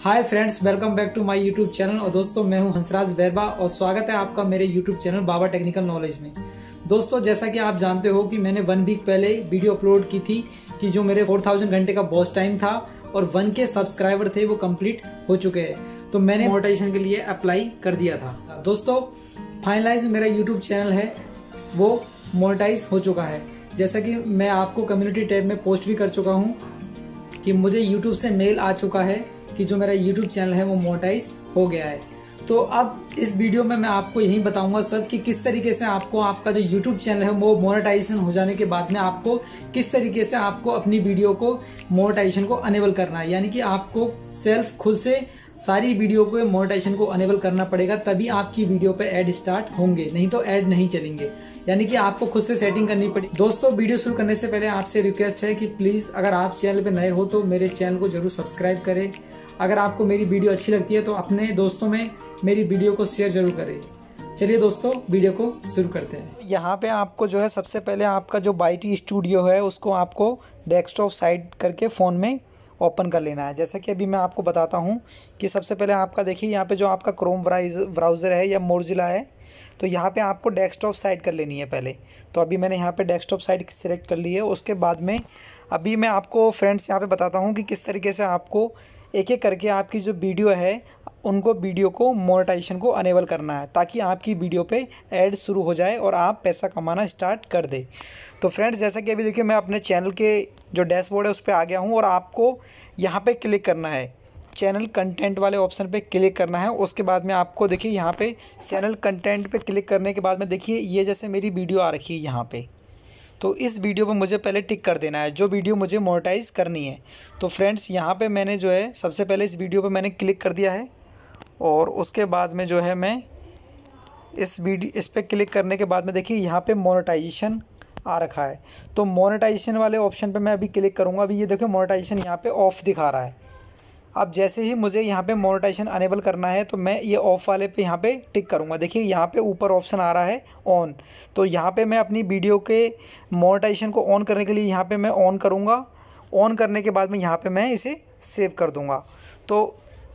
hi friends welcome back to my YouTube channel और दोस्तों मैं हूं हंसराज बैरबा और स्वागत है आपका मेरे YouTube channel Baba technical knowledge में दोस्तों जैसा कि आप जानते हो कि मैंने वन वीक पहले वीडियो अपलोड की थी कि जो मेरे 4000 घंटे का बॉस टाइम था और वन के सब्सक्राइबर थे वो कम्प्लीट हो चुके हैं तो मैंने मोटिवेशन के लिए अप्लाई कर दिया था दोस्तों फाइनलाइज मेरा यूट्यूब चैनल है वो मोटाइज हो चुका है जैसा कि मैं आपको कम्युनिटी टैब में पोस्ट भी कर चुका हूँ कि मुझे यूट्यूब से मेल आ चुका है कि जो मेरा यूट्यूब चैनल है वो मोटाइज हो गया है तो अब इस वीडियो में मैं आपको यही बताऊंगा सब कि किस तरीके से आपको आपका जो YouTube चैनल है वो मोनेटाइजेशन हो जाने के बाद में आपको किस तरीके से आपको अपनी वीडियो को मोनेटाइजेशन को अनेबल करना है यानी कि आपको सेल्फ खुद से सारी वीडियो को मोनेटाइजेशन को अनेबल करना पड़ेगा तभी आपकी वीडियो पर एड स्टार्ट होंगे नहीं तो ऐड नहीं चलेंगे यानी कि आपको खुद से सेटिंग करनी पड़ी दोस्तों वीडियो शुरू करने से पहले आपसे रिक्वेस्ट है कि प्लीज़ अगर आप चैनल पर नए हो तो मेरे चैनल को जरूर सब्सक्राइब करें अगर आपको मेरी वीडियो अच्छी लगती है तो अपने दोस्तों में मेरी वीडियो को शेयर जरूर करें चलिए दोस्तों वीडियो को शुरू करते हैं यहाँ पे आपको जो है सबसे पहले आपका जो बाईटी स्टूडियो है उसको आपको डेस्कटॉप साइड करके फ़ोन में ओपन कर लेना है जैसे कि अभी मैं आपको बताता हूँ कि सबसे पहले आपका देखिए यहाँ पे जो आपका क्रोम ब्राउज़र है या मोरजिला है तो यहाँ पे आपको डेस्कटॉप साइड कर लेनी है पहले तो अभी मैंने यहाँ पे डेस्कटॉप साइड सेलेक्ट कर ली है उसके बाद में अभी मैं आपको फ्रेंड्स यहाँ पे बताता हूँ कि किस तरीके से आपको एक एक करके आपकी जो वीडियो है उनको वीडियो को मोनेटाइजेशन को अनेबल करना है ताकि आपकी वीडियो पे ऐड शुरू हो जाए और आप पैसा कमाना स्टार्ट कर दे तो फ्रेंड्स जैसा कि अभी देखिए मैं अपने चैनल के जो डैशबोर्ड है उस पर आ गया हूँ और आपको यहाँ पे क्लिक करना है चैनल कंटेंट वाले ऑप्शन पे क्लिक करना है उसके बाद में आपको देखिए यहाँ पे चैनल कंटेंट पे क्लिक करने के बाद में देखिए ये जैसे मेरी वीडियो आ रखी है यहाँ पे तो इस वीडियो पर मुझे पहले टिक कर देना है जो वीडियो मुझे मोनेटाइज करनी है तो फ्रेंड्स यहाँ पर मैंने जो है सबसे पहले इस वीडियो पर मैंने क्लिक कर दिया है और उसके बाद में जो है मैं इस वीडियो इस पर क्लिक करने के बाद में देखिए यहाँ पर मोनेटाइजेशन आ रखा है तो मोनेटाइजेशन वाले ऑप्शन पे मैं अभी क्लिक करूँगा अभी ये देखो मोनेटाइजेशन यहाँ पे ऑफ दिखा रहा है अब जैसे ही मुझे यहाँ पे मोनेटाइजेशन अनेबल करना है तो मैं ये ऑफ़ वाले पे यहाँ पे टिक करूँगा देखिए यहाँ पे ऊपर ऑप्शन आ रहा है ऑन तो यहाँ पे मैं अपनी वीडियो के मोनेटाइजेशन को ऑन करने के लिए यहाँ पे मैं ऑन करूँगा ऑन करने के बाद में यहाँ पे मैं इसे सेव कर दूँगा तो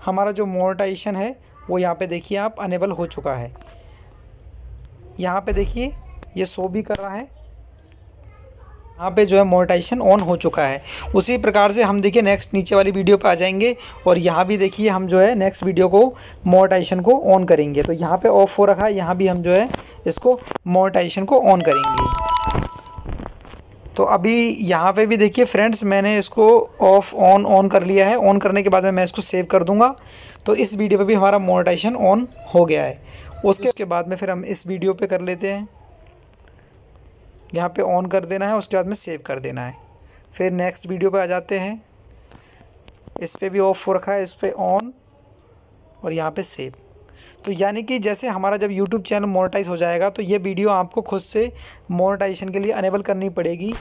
हमारा जो मोनेटाइजेशन है वो यहाँ पर देखिए आप अनेबल हो चुका है यहाँ पर देखिए ये शो भी कर रहा है यहाँ पे जो है मोनेटाइजेशन ऑन हो चुका है उसी प्रकार से हम देखिए नेक्स्ट नीचे वाली वीडियो पे आ जाएंगे और यहाँ भी देखिए हम जो है नेक्स्ट वीडियो को मोनेटाइजेशन को ऑन करेंगे तो यहाँ पे ऑफ हो रखा है यहाँ भी हम जो है इसको मोनेटाइजेशन को ऑन करेंगे तो अभी यहाँ पे भी देखिए फ्रेंड्स मैंने इसको ऑफ ऑन ऑन कर लिया है ऑन करने के बाद में मैं इसको सेव कर दूँगा तो इस वीडियो पर भी हमारा मोनेटाइजेशन ऑन हो गया है उसके उसके बाद में फिर हम इस वीडियो पर कर लेते हैं यहाँ पे ऑन कर देना है उसके बाद में सेव कर देना है फिर नेक्स्ट वीडियो पे आ जाते हैं इस पर भी ऑफ हो रखा है इस पर ऑन और यहाँ पे सेव तो यानी कि जैसे हमारा जब यूट्यूब चैनल मोनेटाइज हो जाएगा तो ये वीडियो आपको खुद से मोनेटाइजेशन के लिए अनेबल करनी पड़ेगी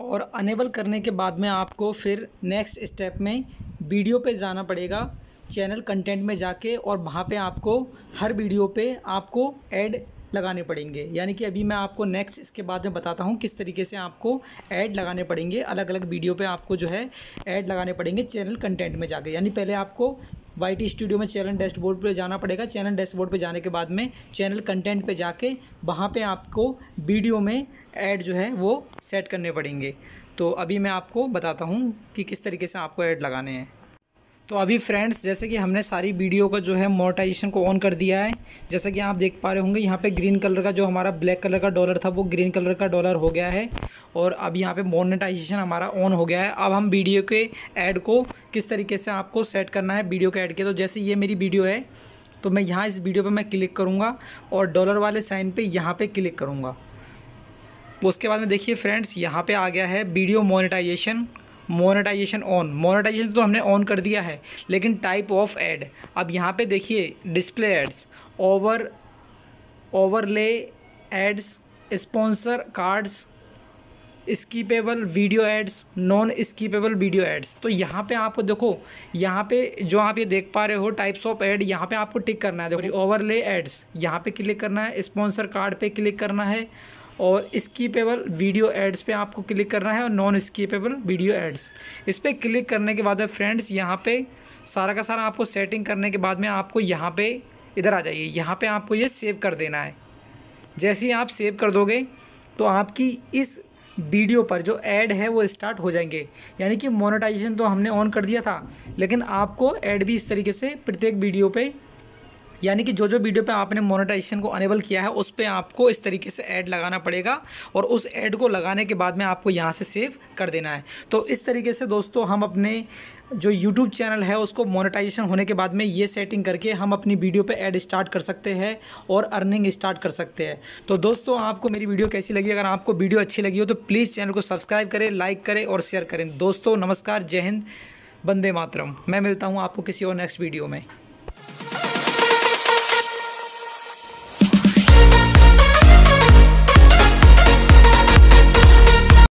और अनेबल करने के बाद में आपको फिर नेक्स्ट स्टेप में वीडियो पे जाना पड़ेगा चैनल कंटेंट में जाके और वहाँ पे आपको हर वीडियो पे आपको ऐड लगाने पड़ेंगे यानी कि अभी मैं आपको नेक्स्ट इसके बाद में बताता हूँ किस तरीके से आपको ऐड लगाने पड़ेंगे अलग अलग वीडियो पर आपको जो है ऐड लगाने पड़ेंगे चैनल कंटेंट में जाके यानी पहले आपको वाई टी स्टूडियो में चैनल बोर्ड पर जाना पड़ेगा चैनल बोर्ड पर जाने के बाद में चैनल कंटेंट पर जाके वहाँ पर आपको वीडियो में ऐड जो है वो सेट करने पड़ेंगे तो अभी मैं आपको बताता हूँ कि किस तरीके से आपको ऐड लगाने हैं तो अभी फ्रेंड्स जैसे कि हमने सारी वीडियो का जो है मोटाइजेशन को ऑन कर दिया है जैसे कि आप देख पा रहे होंगे यहाँ पे ग्रीन कलर का जो हमारा ब्लैक कलर का डॉलर था वो ग्रीन कलर का डॉलर हो गया है और अब यहाँ पे मोनेटाइजेशन हमारा ऑन हो गया है अब हम वीडियो के ऐड को किस तरीके से आपको सेट करना है वीडियो के ऐड के तो जैसे ये मेरी वीडियो है तो मैं यहाँ इस वीडियो पर मैं क्लिक करूँगा और डॉलर वाले साइन पर यहाँ पर क्लिक करूँगा उसके बाद में देखिए फ्रेंड्स यहाँ पर आ गया है video monetization monetization on monetization तो हमने ऑन कर दिया है लेकिन टाइप ऑफ एड अब यहाँ पे देखिए display ads over overlay ads sponsor cards skippable video ads non skippable video ads तो यहाँ पे आपको देखो यहाँ पे जो आप ये देख पा रहे हो टाइप्स ऑफ एड यहाँ पे आपको टिक करना है देखो ओवरले एड्स यहाँ पे क्लिक करना है स्पॉन्सर कार्ड पे क्लिक करना है और स्कीपेबल वीडियो एड्स पे आपको क्लिक करना है और नॉन स्कीपेबल वीडियो एड्स इस पर क्लिक करने के बाद फ्रेंड्स यहाँ पे सारा का सारा आपको सेटिंग करने के बाद में आपको यहाँ पे इधर आ जाइए यहाँ पे आपको ये सेव कर देना है जैसे ही आप सेव कर दोगे तो आपकी इस वीडियो पर जो ऐड है वो स्टार्ट हो जाएंगे यानी कि मोनेटाइजेशन तो हमने ऑन कर दिया था लेकिन आपको ऐड भी इस तरीके से प्रत्येक वीडियो पर यानी कि जो जो वीडियो पे आपने मोनेटाइजेशन को अनेबल किया है उस पर आपको इस तरीके से ऐड लगाना पड़ेगा और उस ऐड को लगाने के बाद में आपको यहाँ से सेव कर देना है तो इस तरीके से दोस्तों हम अपने जो यूट्यूब चैनल है उसको मोनेटाइजेशन होने के बाद में ये सेटिंग करके हम अपनी वीडियो पे ऐड स्टार्ट कर सकते हैं और अर्निंग स्टार्ट कर सकते हैं तो दोस्तों आपको मेरी वीडियो कैसी लगी अगर आपको वीडियो अच्छी लगी हो तो प्लीज़ चैनल को सब्सक्राइब करें लाइक करें और शेयर करें दोस्तों नमस्कार जय हिंद बंदे मातरम मैं मिलता हूँ आपको किसी और नेक्स्ट वीडियो में